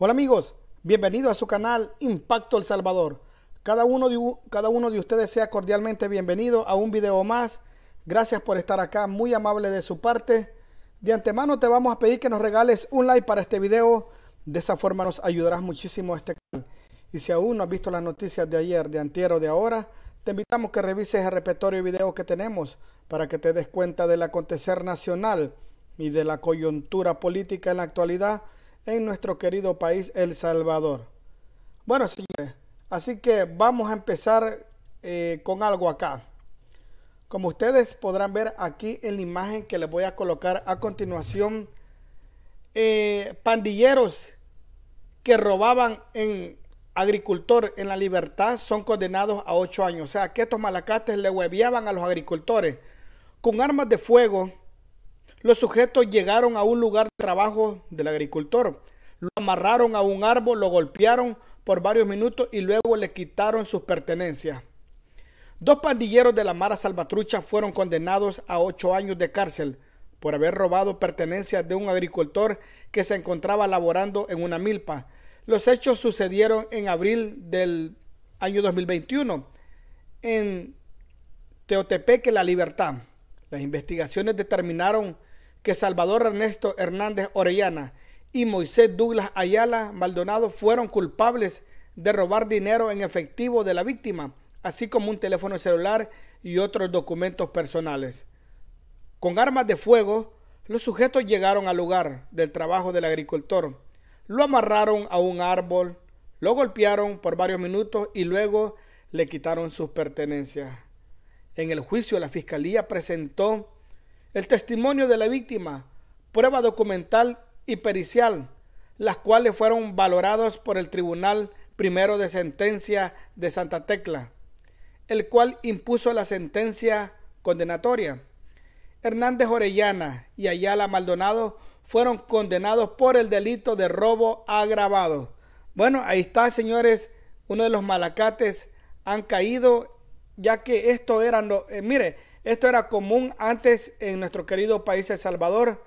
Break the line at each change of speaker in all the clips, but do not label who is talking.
Hola amigos, bienvenidos a su canal Impacto El Salvador. Cada uno, de, cada uno de ustedes sea cordialmente bienvenido a un video más. Gracias por estar acá, muy amable de su parte. De antemano te vamos a pedir que nos regales un like para este video. De esa forma nos ayudarás muchísimo a este canal. Y si aún no has visto las noticias de ayer, de o de ahora, te invitamos que revises el repertorio de videos que tenemos para que te des cuenta del acontecer nacional y de la coyuntura política en la actualidad en nuestro querido país El Salvador. Bueno, señores, así que vamos a empezar eh, con algo acá. Como ustedes podrán ver aquí en la imagen que les voy a colocar a continuación, eh, pandilleros que robaban en agricultor en la libertad son condenados a ocho años. O sea, que estos malacates le hueviaban a los agricultores con armas de fuego los sujetos llegaron a un lugar de trabajo del agricultor. Lo amarraron a un árbol, lo golpearon por varios minutos y luego le quitaron sus pertenencias. Dos pandilleros de la Mara Salvatrucha fueron condenados a ocho años de cárcel por haber robado pertenencias de un agricultor que se encontraba laborando en una milpa. Los hechos sucedieron en abril del año 2021 en Teotepeque, La Libertad. Las investigaciones determinaron Salvador Ernesto Hernández Orellana y Moisés Douglas Ayala Maldonado fueron culpables de robar dinero en efectivo de la víctima, así como un teléfono celular y otros documentos personales. Con armas de fuego, los sujetos llegaron al lugar del trabajo del agricultor, lo amarraron a un árbol, lo golpearon por varios minutos y luego le quitaron sus pertenencias. En el juicio la fiscalía presentó el testimonio de la víctima, prueba documental y pericial, las cuales fueron valorados por el Tribunal Primero de Sentencia de Santa Tecla, el cual impuso la sentencia condenatoria. Hernández Orellana y Ayala Maldonado fueron condenados por el delito de robo agravado. Bueno, ahí está, señores, uno de los malacates han caído, ya que esto eran, los... Eh, mire, esto era común antes en nuestro querido país El Salvador,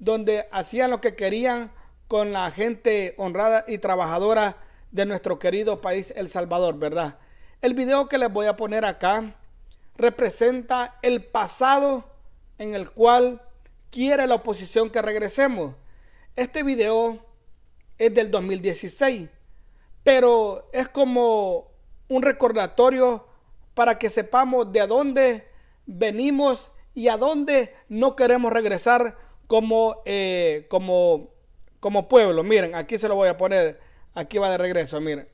donde hacían lo que querían con la gente honrada y trabajadora de nuestro querido país El Salvador, ¿verdad? El video que les voy a poner acá representa el pasado en el cual quiere la oposición que regresemos. Este video es del 2016, pero es como un recordatorio para que sepamos de dónde venimos y a dónde no queremos regresar como, eh, como, como pueblo. Miren, aquí se lo voy a poner, aquí va de regreso, miren.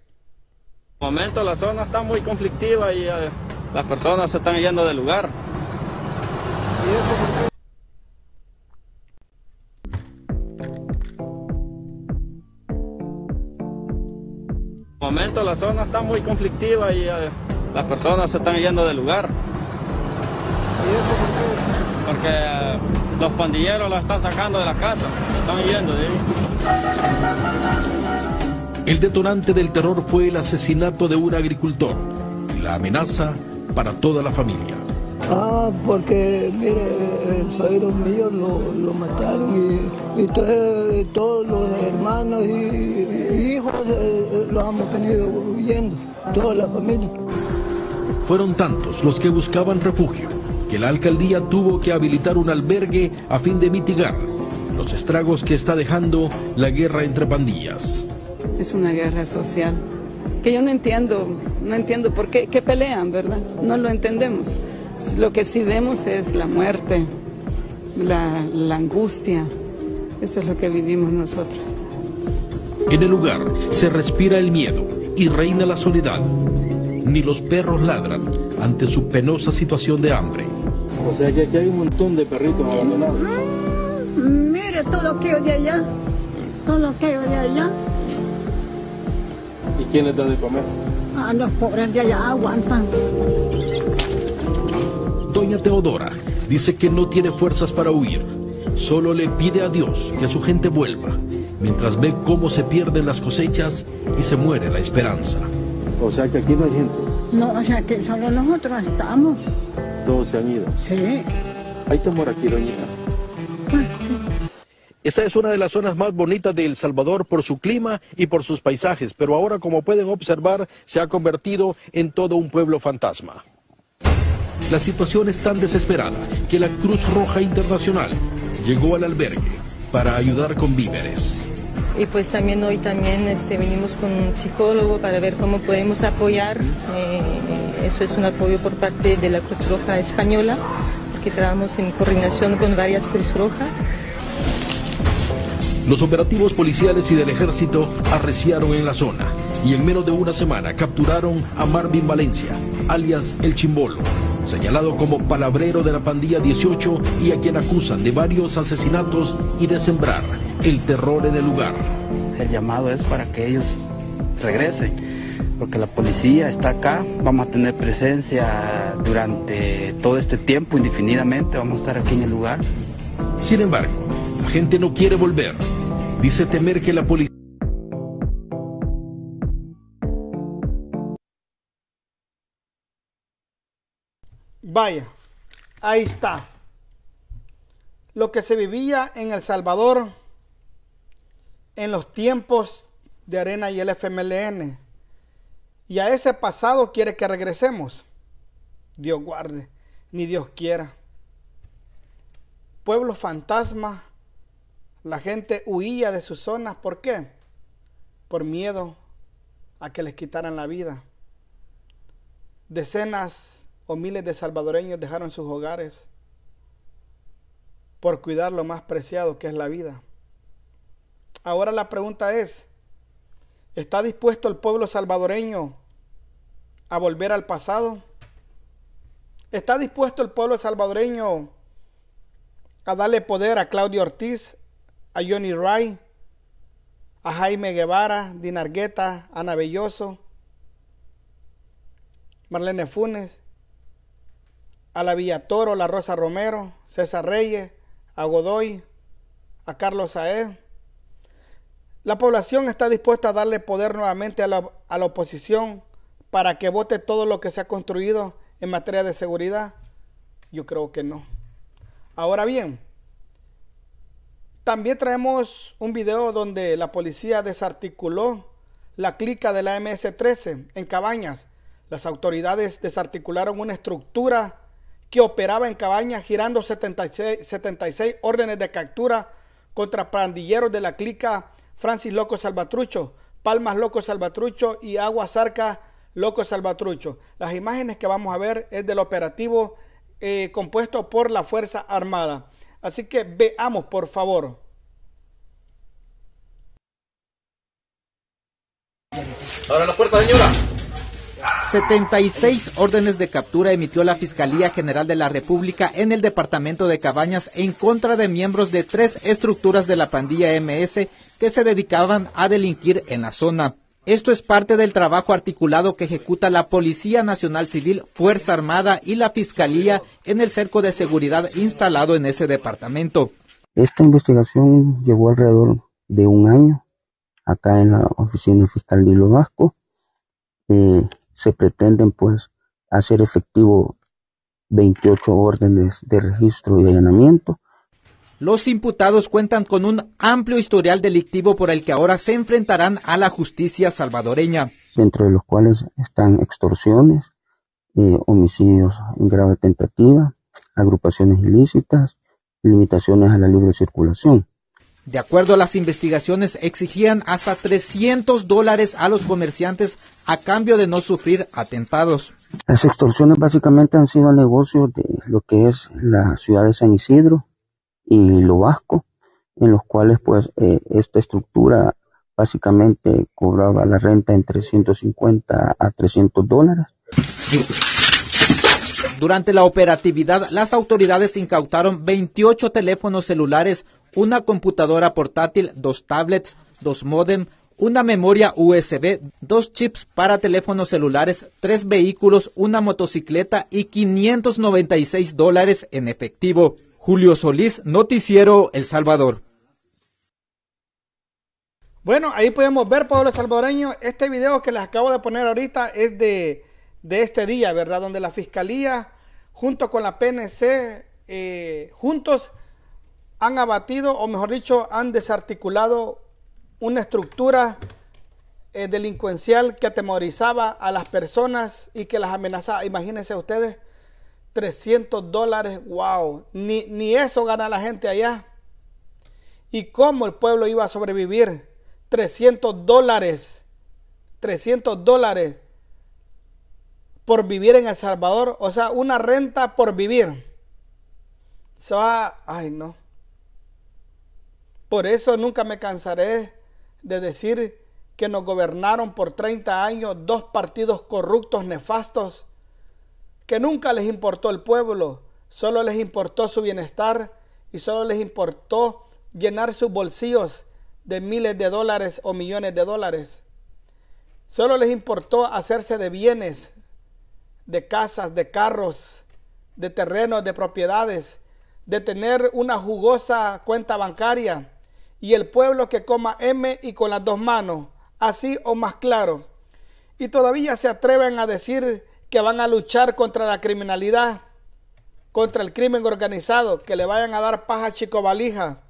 momento la zona está muy conflictiva y eh, las personas se están yendo del lugar.
momento la zona está muy
conflictiva y eh, las personas se están yendo del lugar. Porque los pandilleros la están sacando de la casa, están huyendo de ahí.
El detonante del terror fue el asesinato de un agricultor la amenaza para toda la familia.
Ah, porque mire, el suegro mío lo, mataron y, todos, los hermanos y, hijos los hemos tenido huyendo, toda la familia.
Fueron tantos los que buscaban refugio que la alcaldía tuvo que habilitar un albergue a fin de mitigar los estragos que está dejando la guerra entre pandillas.
Es una guerra social que yo no entiendo,
no entiendo por qué, qué pelean, ¿verdad? No lo entendemos. Lo que sí vemos es la
muerte, la, la angustia. Eso es lo que vivimos nosotros.
En el lugar se respira el miedo y reina la soledad ni los perros ladran ante su penosa situación de hambre. O sea que aquí hay un montón de perritos abandonados.
mire todo lo que oye allá,
todo lo que hay allá.
¿Y quién les de comer?
Ah, los pobres de allá aguantan.
Doña Teodora dice que no tiene fuerzas para huir, solo le pide a Dios que su gente vuelva, mientras ve cómo se pierden las cosechas y se muere la esperanza. O sea que aquí no hay gente.
No, o sea que solo nosotros estamos.
Todos se han ido. Sí. Hay temor aquí, doñita. Esta es una de las zonas más bonitas de El Salvador por su clima y por sus paisajes, pero ahora, como pueden observar, se ha convertido en todo un pueblo fantasma. La situación es tan desesperada que la Cruz Roja Internacional llegó al albergue para ayudar con víveres
y pues también hoy también este, venimos con un psicólogo para ver cómo podemos apoyar. Eh, eso es un apoyo por parte de la Cruz Roja Española, porque trabajamos en coordinación con varias Cruz Roja.
Los operativos policiales y del ejército arreciaron en la zona y en menos de una semana capturaron a Marvin Valencia, alias El Chimbolo, señalado como palabrero de la pandilla 18 y a quien acusan de varios asesinatos y de sembrar el terror en el
lugar. El llamado es para que ellos regresen, porque la policía está acá, vamos a tener presencia durante todo este tiempo, indefinidamente,
vamos a estar aquí en el lugar. Sin embargo, la gente no quiere volver. Dice temer que la policía...
Vaya, ahí está. Lo que se vivía en El Salvador en los tiempos de Arena y el FMLN. Y a ese pasado quiere que regresemos. Dios guarde, ni Dios quiera. Pueblos fantasma la gente huía de sus zonas. ¿Por qué? Por miedo a que les quitaran la vida. Decenas o miles de salvadoreños dejaron sus hogares por cuidar lo más preciado que es la vida. Ahora la pregunta es, ¿está dispuesto el pueblo salvadoreño a volver al pasado? ¿Está dispuesto el pueblo salvadoreño a darle poder a Claudio Ortiz, a Johnny Ray, a Jaime Guevara, Dinargueta, Ana Belloso, Marlene Funes, a la Villa Toro, la Rosa Romero, César Reyes, a Godoy, a Carlos Saez, la población está dispuesta a darle poder nuevamente a la, oposición para que vote todo lo que se ha construido en materia de seguridad. Yo creo que no. Ahora bien, también traemos un video donde la policía desarticuló la clica de la MS-13 en Cabañas. Las autoridades desarticularon una estructura que operaba en Cabañas girando 76, 76 órdenes de captura contra pandilleros de la clica Francis Loco Salvatrucho, Palmas Loco Salvatrucho y Agua Zarca Loco Salvatrucho. Las imágenes que vamos a ver es del operativo eh, compuesto por la Fuerza Armada. Así que veamos, por favor. Ahora la puerta, señora.
76 órdenes de captura emitió la Fiscalía General de la República en el departamento de Cabañas en contra de miembros de tres estructuras de la pandilla MS que se dedicaban a delinquir en la zona. Esto es parte del trabajo articulado que ejecuta la Policía Nacional Civil, Fuerza Armada y la Fiscalía en el cerco de seguridad instalado en ese departamento.
Esta investigación llevó alrededor de un año acá en la oficina fiscal de Vasco. Eh, se pretenden, pues, hacer efectivo 28 órdenes de registro y allanamiento.
Los imputados cuentan con un amplio historial delictivo por el que ahora se enfrentarán a la justicia salvadoreña.
Dentro de los cuales están extorsiones, eh, homicidios en grave tentativa, agrupaciones ilícitas, limitaciones a la libre circulación.
De acuerdo a las investigaciones, exigían hasta 300 dólares a los comerciantes a cambio de no sufrir atentados.
Las extorsiones básicamente han sido al negocio de lo que es la ciudad de San Isidro y lo vasco, en los cuales pues eh, esta estructura básicamente cobraba la renta en 350 a 300 dólares.
Durante la operatividad, las autoridades incautaron 28 teléfonos celulares, una computadora portátil, dos tablets, dos modem, una memoria USB, dos chips para teléfonos celulares, tres vehículos, una motocicleta y 596 dólares en efectivo. Julio Solís, Noticiero El Salvador.
Bueno, ahí podemos ver, pueblo salvadoreño, este video que les acabo de poner ahorita es de, de este día, ¿verdad? Donde la Fiscalía, junto con la PNC, eh, juntos han abatido, o mejor dicho, han desarticulado una estructura eh, delincuencial que atemorizaba a las personas y que las amenazaba. Imagínense ustedes, 300 dólares, wow, ni, ni eso gana la gente allá. ¿Y cómo el pueblo iba a sobrevivir? 300 dólares, 300 dólares por vivir en El Salvador, o sea, una renta por vivir. Se va, ay no. Por eso nunca me cansaré de decir que nos gobernaron por 30 años dos partidos corruptos, nefastos, que nunca les importó el pueblo, solo les importó su bienestar y solo les importó llenar sus bolsillos de miles de dólares o millones de dólares. Solo les importó hacerse de bienes, de casas, de carros, de terrenos, de propiedades, de tener una jugosa cuenta bancaria y el pueblo que coma M y con las dos manos, así o más claro. Y todavía se atreven a decir que van a luchar contra la criminalidad, contra el crimen organizado, que le vayan a dar paja chico valija.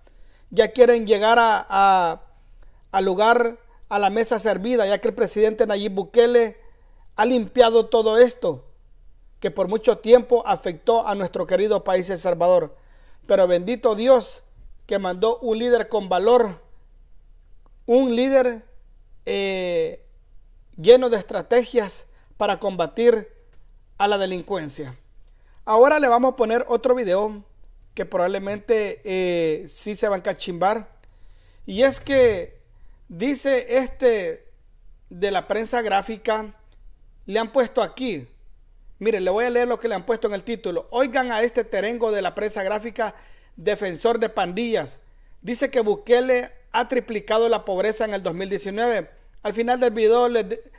Ya quieren llegar a, lugar, a la mesa servida, ya que el presidente Nayib Bukele ha limpiado todo esto, que por mucho tiempo afectó a nuestro querido país El Salvador. Pero bendito Dios, que mandó un líder con valor, un líder eh, lleno de estrategias para combatir a la delincuencia. Ahora le vamos a poner otro video que probablemente eh, sí se van a cachimbar. Y es que dice este de la prensa gráfica, le han puesto aquí. miren, le voy a leer lo que le han puesto en el título. Oigan a este terengo de la prensa gráfica defensor de pandillas, dice que Bukele ha triplicado la pobreza en el 2019. Al final del video les,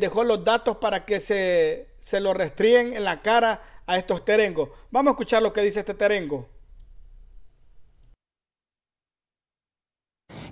dejó los datos para que se, se lo restríen en la cara a estos terengos. Vamos a escuchar lo que dice este terengo.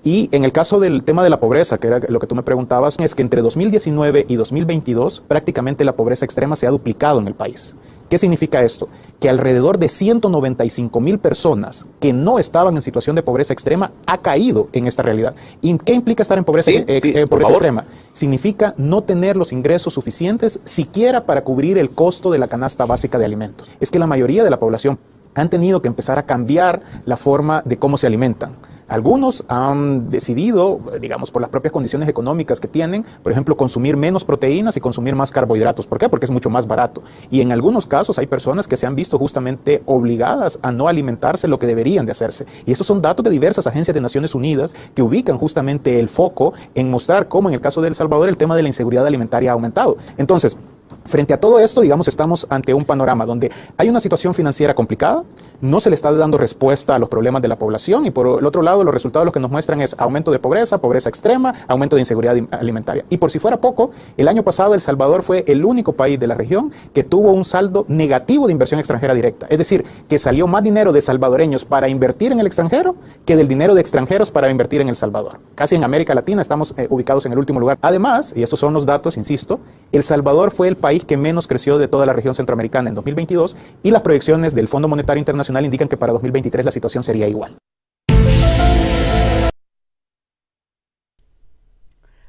Y en el caso del tema de la pobreza, que era lo que tú me preguntabas, es que entre 2019 y 2022 prácticamente la pobreza extrema se ha duplicado en el país. ¿Qué significa esto? Que alrededor de 195 mil personas que no estaban en situación de pobreza extrema ha caído en esta realidad. ¿Y qué implica estar en pobreza, eh, extrema? Significa no tener los ingresos suficientes siquiera para cubrir el costo de la canasta básica de alimentos. Es que la mayoría de la población han tenido que empezar a cambiar la forma de cómo se alimentan. Algunos han decidido, digamos, por las propias condiciones económicas que tienen, por ejemplo, consumir menos proteínas y consumir más carbohidratos. ¿Por qué? Porque es mucho más barato. Y en algunos casos hay personas que se han visto justamente obligadas a no alimentarse lo que deberían de hacerse. Y estos son datos de diversas agencias de Naciones Unidas que ubican justamente el foco en mostrar cómo en el caso de El Salvador el tema de la inseguridad alimentaria ha aumentado. entonces, Frente a todo esto, digamos, estamos ante un panorama donde hay una situación financiera complicada, no se le está dando respuesta a los problemas de la población y por el otro lado los resultados lo que nos muestran es aumento de pobreza, pobreza extrema, aumento de inseguridad alimentaria. Y por si fuera poco, el año pasado El Salvador fue el único país de la región que tuvo un saldo negativo de inversión extranjera directa, es decir, que salió más dinero de salvadoreños para invertir en el extranjero que del dinero de extranjeros para invertir en El Salvador. Casi en América Latina estamos eh, ubicados en el último lugar. Además, y estos son los datos, insisto, El Salvador fue el país que menos creció de toda la región centroamericana en 2022 y las proyecciones del Fondo Monetario Internacional indican que para 2023 la situación sería igual.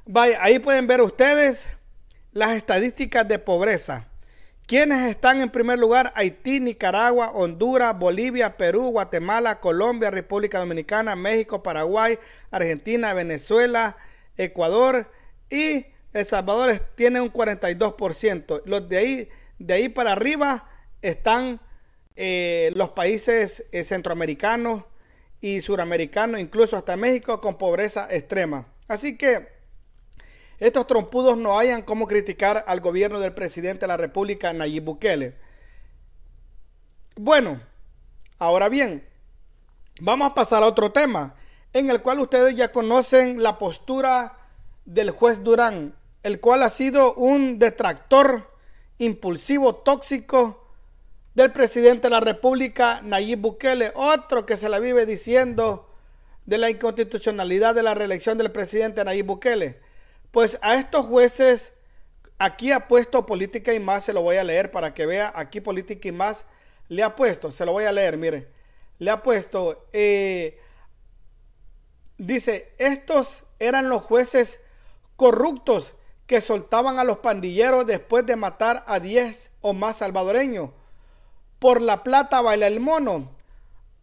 Vaya, ahí pueden ver ustedes las estadísticas de pobreza. ¿Quiénes están en primer lugar? Haití, Nicaragua, Honduras, Bolivia, Perú, Guatemala, Colombia, República Dominicana, México, Paraguay, Argentina, Venezuela, Ecuador y El Salvador tiene un 42%. Los de ahí, de ahí para arriba están eh, los países eh, centroamericanos y suramericanos, incluso hasta México, con pobreza extrema. Así que estos trompudos no hayan cómo criticar al gobierno del presidente de la República, Nayib Bukele. Bueno, ahora bien, vamos a pasar a otro tema, en el cual ustedes ya conocen la postura del juez Durán, el cual ha sido un detractor impulsivo, tóxico, del presidente de la República, Nayib Bukele, otro que se la vive diciendo de la inconstitucionalidad de la reelección del presidente Nayib Bukele. Pues a estos jueces, aquí ha puesto política y más, se lo voy a leer para que vea, aquí política y más le ha puesto, se lo voy a leer, mire, le ha puesto, eh, dice, estos eran los jueces corruptos que soltaban a los pandilleros después de matar a 10 o más salvadoreños por la plata baila el mono.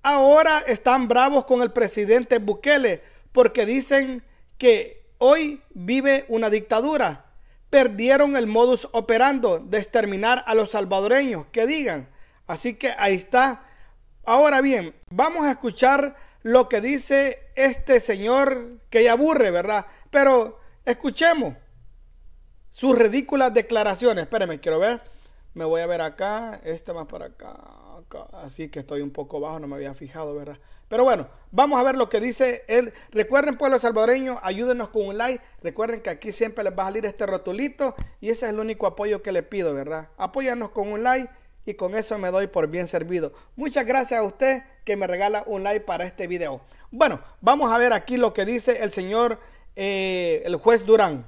Ahora están bravos con el presidente Bukele porque dicen que hoy vive una dictadura. Perdieron el modus operando de exterminar a los salvadoreños, que digan. Así que ahí está. Ahora bien, vamos a escuchar lo que dice este señor que ya aburre, ¿verdad? Pero escuchemos sus ridículas declaraciones. Espérenme, quiero ver me voy a ver acá, este más para acá, Así que estoy un poco bajo, no me había fijado, ¿verdad? Pero bueno, vamos a ver lo que dice él. Recuerden, pueblo salvadoreño, ayúdenos con un like. Recuerden que aquí siempre les va a salir este rotulito y ese es el único apoyo que le pido, ¿verdad? Apóyanos con un like y con eso me doy por bien servido. Muchas gracias a usted que me regala un like para este video. Bueno, vamos a ver aquí lo que dice el señor, eh, el juez Durán.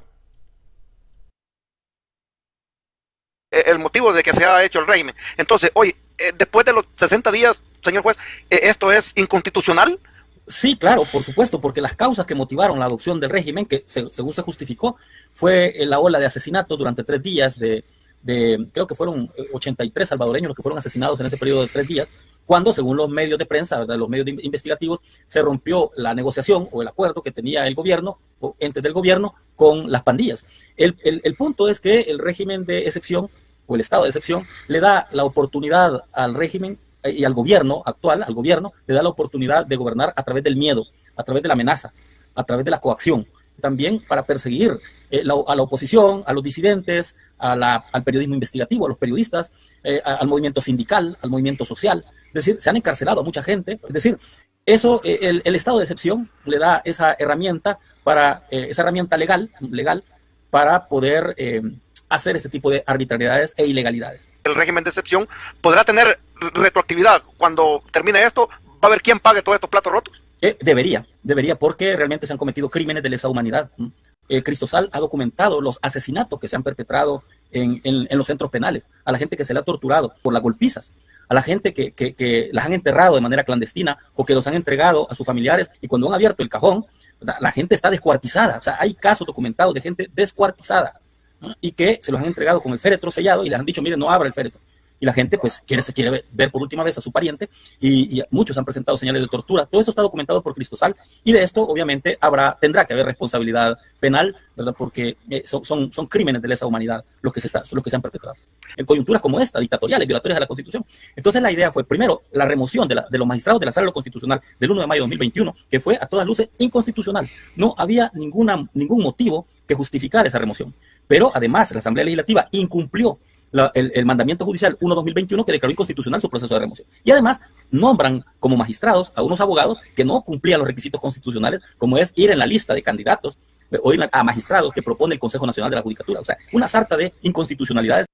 Eh, el motivo de que se ha hecho el régimen. Entonces, hoy, eh, después de los 60 días, señor juez, eh, ¿esto es inconstitucional? Sí, claro, por supuesto, porque las causas que motivaron la adopción del régimen, que según se justificó, fue la ola de asesinato durante tres días de, de creo que fueron 83 salvadoreños los que fueron asesinados en ese periodo de tres días, cuando, según los medios de prensa, de los medios investigativos, se rompió la negociación o el acuerdo que tenía el gobierno o entes del gobierno con las pandillas. El, punto es que el régimen de excepción o el estado de excepción le da la oportunidad al régimen eh, y al gobierno actual, al gobierno, le da la oportunidad de gobernar a través del miedo, a través de la amenaza, a través de la coacción también para perseguir eh, a la oposición, a los disidentes, al periodismo investigativo, a los periodistas, eh, al movimiento sindical, al movimiento social. Es decir, se han encarcelado a mucha gente. Es decir, eso, eh, el, estado de excepción le da esa herramienta para, eh, esa herramienta legal, para poder eh, hacer este tipo de arbitrariedades e ilegalidades. El régimen de excepción podrá tener retroactividad. Cuando termine esto, va a haber quién pague todos estos platos rotos. debería, debería, porque realmente se han cometido crímenes de lesa humanidad. Cristosal ha documentado los asesinatos que se han perpetrado en, en, los centros penales, a la gente que se le ha torturado por las golpizas a la gente que, que, las han enterrado de manera clandestina o que los han entregado a sus familiares y cuando han abierto el cajón, la gente está descuartizada. O sea, hay casos documentados de gente descuartizada y que se los han entregado con el féretro sellado y les han dicho, mire no abra el féretro y la gente pues quiere, quiere ver por última vez a su pariente y, muchos han presentado señales de tortura. Todo esto está documentado por Cristosal y de esto obviamente habrá, tendrá que haber responsabilidad penal, ¿verdad? Porque eh, son, son, crímenes de lesa humanidad los que, se los que se han perpetrado. En coyunturas como esta, dictatoriales, violatorias a la Constitución. Entonces la idea fue primero la remoción de, los magistrados de la sala constitucional del 1 de mayo de 2021, que fue a todas luces inconstitucional. No había ninguna, ningún motivo que justificar esa remoción. Pero además la Asamblea Legislativa incumplió el, mandamiento judicial 1-2021 que declaró inconstitucional su proceso de remoción. Y además nombran como magistrados a unos abogados que no cumplían los requisitos constitucionales, como es ir en la lista de candidatos o ir a magistrados que propone el Consejo Nacional de la Judicatura. O sea, una sarta de inconstitucionalidades.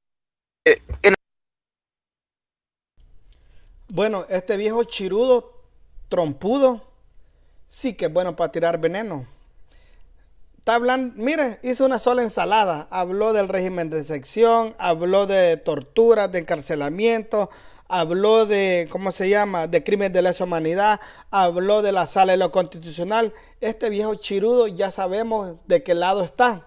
Bueno, este viejo chirudo, trompudo, sí que es bueno para tirar veneno. Está hablando, mire, hizo una sola ensalada. Habló del régimen de sección, habló de torturas, de encarcelamiento, habló de, ¿cómo se llama?, de crímenes de lesa humanidad, habló de la sala de lo constitucional. Este viejo chirudo ya sabemos de qué lado está.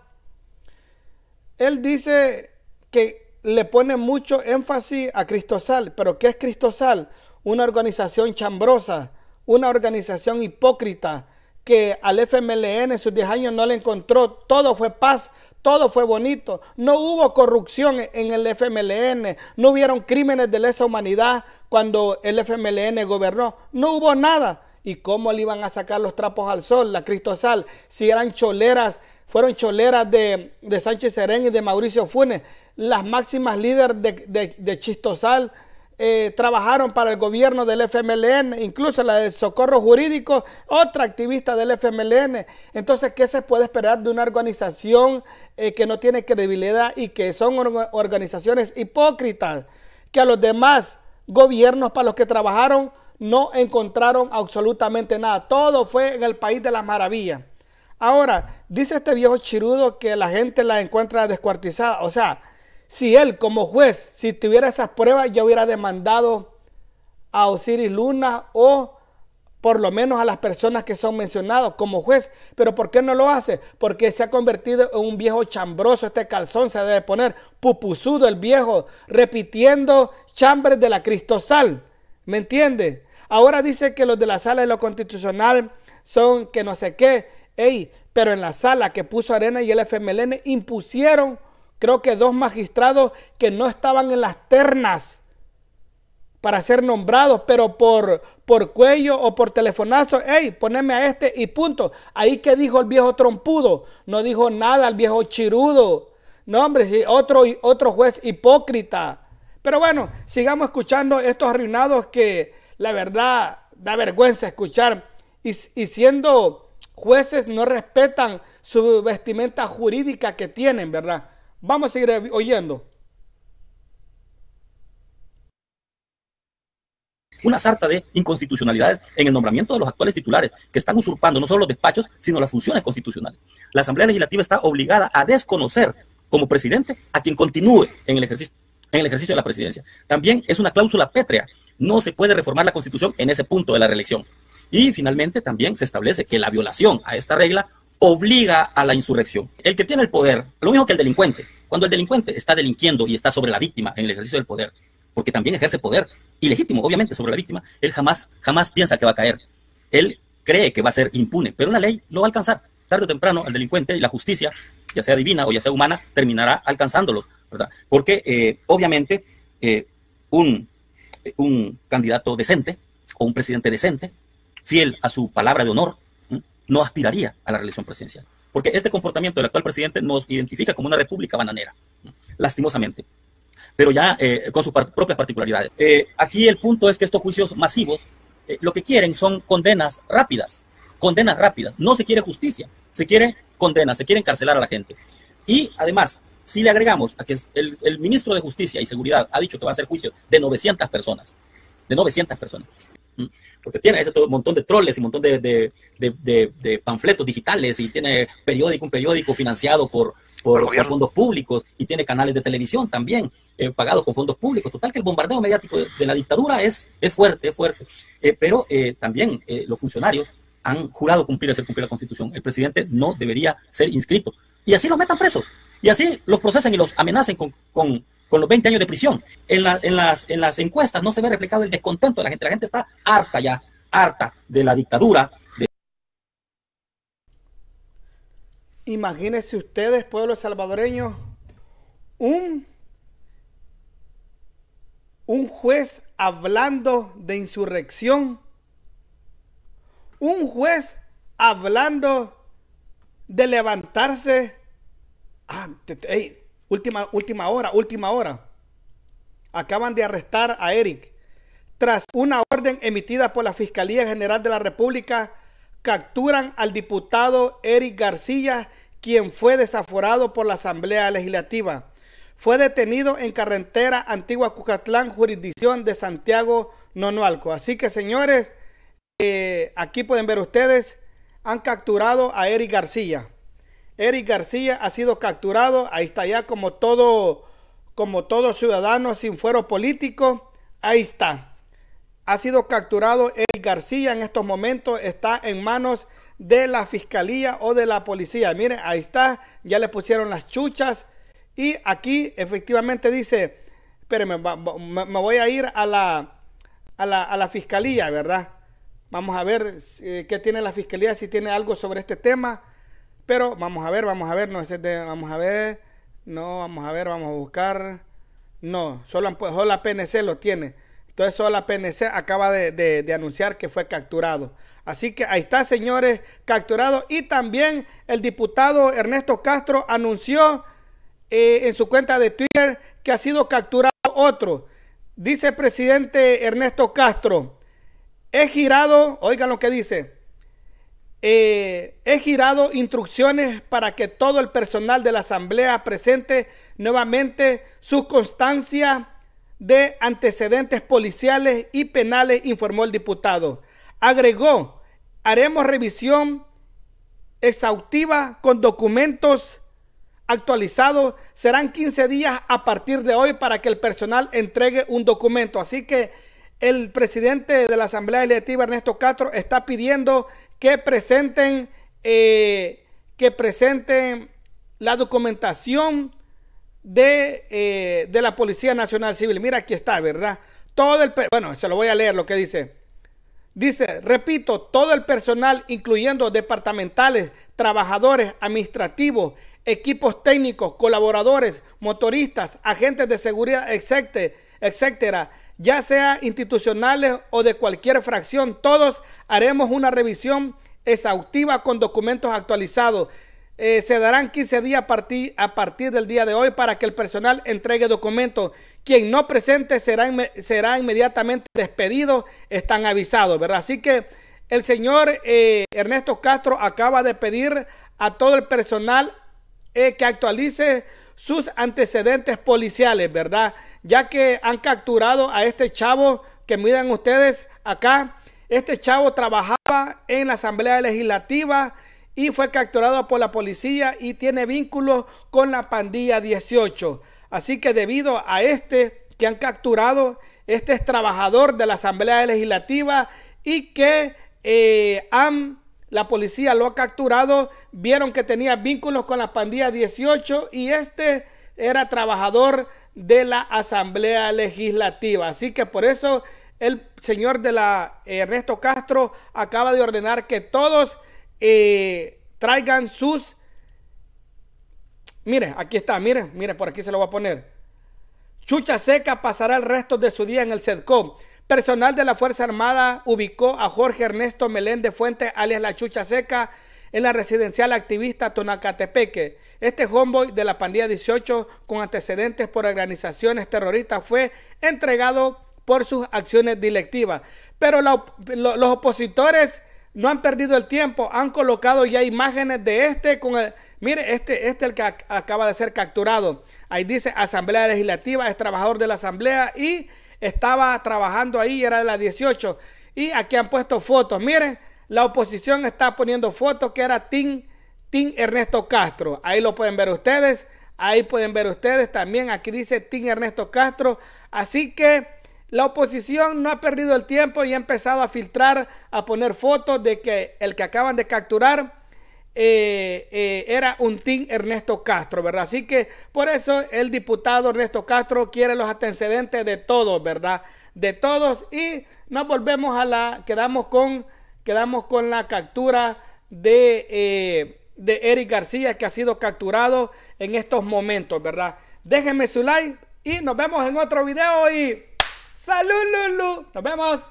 Él dice que le pone mucho énfasis a Cristosal, pero ¿qué es Cristosal? Una organización chambrosa, una organización hipócrita que al FMLN en sus 10 años no le encontró, todo fue paz, todo fue bonito, no hubo corrupción en el FMLN, no hubieron crímenes de lesa humanidad cuando el FMLN gobernó, no hubo nada. ¿Y cómo le iban a sacar los trapos al sol, la sal si eran choleras, fueron choleras de, de Sánchez Serén y de Mauricio Funes, las máximas líderes de, de, de Chistosal? Eh, trabajaron para el gobierno del FMLN, incluso la de Socorro Jurídico, otra activista del FMLN. Entonces, ¿qué se puede esperar de una organización eh, que no tiene credibilidad y que son organizaciones hipócritas? Que a los demás gobiernos para los que trabajaron no encontraron absolutamente nada. Todo fue en el país de las maravillas. Ahora, dice este viejo chirudo que la gente la encuentra descuartizada. O sea, si él como juez, si tuviera esas pruebas, yo hubiera demandado a Osiris Luna o por lo menos a las personas que son mencionados como juez. Pero ¿por qué no lo hace? Porque se ha convertido en un viejo chambroso. Este calzón se debe poner pupusudo el viejo, repitiendo chambres de la cristosal. ¿Me entiende? Ahora dice que los de la sala de lo constitucional son que no sé qué. Ey, pero en la sala que puso Arena y el FMLN impusieron creo que dos magistrados que no estaban en las ternas para ser nombrados, pero por, por cuello o por telefonazo, hey, poneme a este y punto. Ahí que dijo el viejo trompudo, no dijo nada el viejo chirudo. No, hombre, otro, otro juez hipócrita. Pero bueno, sigamos escuchando estos arruinados que la verdad da vergüenza escuchar. y siendo jueces no respetan su vestimenta jurídica que tienen, ¿verdad? Vamos a seguir oyendo.
una sarta de inconstitucionalidades en el nombramiento de los actuales titulares, que están usurpando no solo los despachos, sino las funciones constitucionales. La Asamblea Legislativa está obligada a desconocer como presidente a quien continúe en el ejercicio, de la presidencia. También es una cláusula pétrea. No se puede reformar la Constitución en ese punto de la reelección. Y finalmente también se establece que la violación a esta regla obliga a la insurrección. El que tiene el poder, lo mismo que el delincuente, cuando el delincuente está delinquiendo y está sobre la víctima en el ejercicio del poder, porque también ejerce poder ilegítimo, obviamente, sobre la víctima, él jamás, jamás piensa que va a caer. Él cree que va a ser impune, pero una ley lo va a alcanzar. Tarde o temprano, el delincuente y la justicia, ya sea divina o ya sea humana, terminará alcanzándolo, ¿verdad? Porque, eh, obviamente, eh, un, un candidato decente o un presidente decente, fiel a su palabra de honor, no aspiraría a la reelección presidencial. Porque este comportamiento del actual presidente nos identifica como una república bananera, lastimosamente, pero ya eh, con sus propias particularidades. Eh, aquí el punto es que estos juicios masivos eh, lo que quieren son condenas rápidas, condenas rápidas. No se quiere justicia, se quiere condena, se quiere encarcelar a la gente. Y además, si le agregamos a que el, ministro de Justicia y Seguridad ha dicho que va a hacer juicio de 900 personas, de 900 personas. Porque tiene ese montón de troles y un montón de, panfletos digitales y tiene periódico, un periódico financiado por, por, fondos públicos y tiene canales de televisión también eh, pagados con fondos públicos. Total que el bombardeo mediático de, la dictadura es, es fuerte, es fuerte. Eh, pero eh, también los funcionarios han jurado cumplir hacer cumplir la Constitución. El presidente no debería ser inscrito. Y así los metan presos. Y así los procesan y los amenacen con con los 20 años de prisión. En, las, encuestas no se ve reflejado el descontento de la gente. La gente está harta ya, harta de la dictadura.
Imagínense ustedes, pueblo salvadoreño, un, juez hablando de insurrección. Un juez hablando de levantarse. ante Última, última hora, última hora. Acaban de arrestar a Eric. Tras una orden emitida por la Fiscalía General de la República, capturan al diputado Eric García, quien fue desaforado por la Asamblea Legislativa. Fue detenido en carretera Antigua Cucatlán, jurisdicción de Santiago Nonualco. Así que, señores, eh, aquí pueden ver ustedes, han capturado a Eric García. Eric García ha sido capturado, ahí está ya como todo, como todo ciudadano sin fuero político, ahí está. Ha sido capturado Eric García en estos momentos, está en manos de la fiscalía o de la policía. Miren, ahí está, ya le pusieron las chuchas y aquí efectivamente dice, espérenme, me voy a ir a la, a la, a la fiscalía, ¿verdad? Vamos a ver eh, qué tiene la fiscalía, si tiene algo sobre este tema. Pero vamos a ver, vamos a ver, no vamos a ver, no, vamos a ver, vamos a buscar. No, solo, la PNC lo tiene. Entonces, solo la PNC acaba de, anunciar que fue capturado. Así que ahí está, señores, capturado. Y también el diputado Ernesto Castro anunció eh, en su cuenta de Twitter que ha sido capturado otro. Dice el presidente Ernesto Castro, he girado, oigan lo que dice, eh, he girado instrucciones para que todo el personal de la Asamblea presente nuevamente sus constancias de antecedentes policiales y penales, informó el diputado. Agregó, haremos revisión exhaustiva con documentos actualizados. Serán 15 días a partir de hoy para que el personal entregue un documento. Así que el presidente de la Asamblea Electiva, Ernesto Castro, está pidiendo que presenten, eh, que presenten la documentación de, eh, de, la Policía Nacional Civil. Mira, aquí está, ¿verdad? Todo el, bueno, se lo voy a leer lo que dice. Dice, repito, todo el personal, incluyendo departamentales, trabajadores, administrativos, equipos técnicos, colaboradores, motoristas, agentes de seguridad, etcétera, etcétera ya sea institucionales o de cualquier fracción, todos haremos una revisión exhaustiva con documentos actualizados. Eh, se darán 15 días a partir, del día de hoy para que el personal entregue documentos. Quien no presente será, será inmediatamente despedido, están avisados, ¿verdad? Así que el señor eh, Ernesto Castro acaba de pedir a todo el personal eh, que actualice sus antecedentes policiales, ¿verdad? ya que han capturado a este chavo que miran ustedes acá. Este chavo trabajaba en la Asamblea Legislativa y fue capturado por la policía y tiene vínculos con la pandilla 18. Así que debido a este que han capturado, este es trabajador de la Asamblea Legislativa y que eh, la policía lo ha capturado, vieron que tenía vínculos con la pandilla 18 y este era trabajador de la Asamblea Legislativa. Así que por eso el señor de la Ernesto Castro acaba de ordenar que todos eh, traigan sus... Mire, aquí está, mire, mire, por aquí se lo voy a poner. Chucha Seca pasará el resto de su día en el SEDCOM. Personal de la Fuerza Armada ubicó a Jorge Ernesto de Fuente, alias La Chucha Seca, en la residencial activista Tonacatepeque. Este homeboy de la pandilla 18 con antecedentes por organizaciones terroristas fue entregado por sus acciones directivas. Pero los opositores no han perdido el tiempo, han colocado ya imágenes de este con Mire, este, este el que acaba de ser capturado. Ahí dice Asamblea Legislativa, es trabajador de la Asamblea y estaba trabajando ahí, era de la 18. Y aquí han puesto fotos. Miren, la oposición está poniendo fotos que era Tim Team Ernesto Castro. Ahí lo pueden ver ustedes. Ahí pueden ver ustedes también. Aquí dice Team Ernesto Castro. Así que la oposición no ha perdido el tiempo y ha empezado a filtrar, a poner fotos de que el que acaban de capturar eh, eh, era un Team Ernesto Castro, ¿verdad? Así que por eso el diputado Ernesto Castro quiere los antecedentes de todos, ¿verdad? De todos. Y nos volvemos a la. Quedamos con, quedamos con la captura de. Eh, de Eric García que ha sido capturado en estos momentos, ¿verdad? Déjenme su like y nos vemos en otro video y... ¡Salud, Lulu! ¡Nos vemos!